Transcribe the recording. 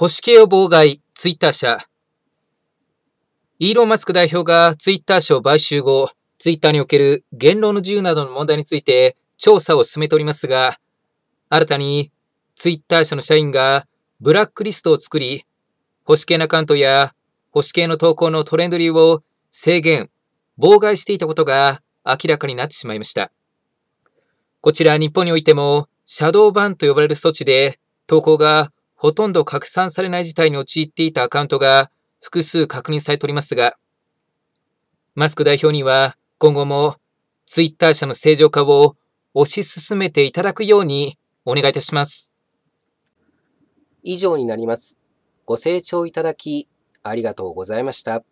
保守系を妨害、ツイッター社。イーロン・マスク代表がツイッター社を買収後、ツイッターにおける言論の自由などの問題について調査を進めておりますが、新たにツイッター社の社員がブラックリストを作り、保守系アカウントや保守系の投稿のトレンド流を制限、妨害していたことが明らかになってしまいました。こちら日本においても、シャドーバンと呼ばれる措置で、投稿がほとんど拡散されない事態に陥っていたアカウントが複数確認されておりますが、マスク代表には今後もツイッター社の正常化を推し進めていただくようにお願いいたします。以上になります。ご清聴いただきありがとうございました。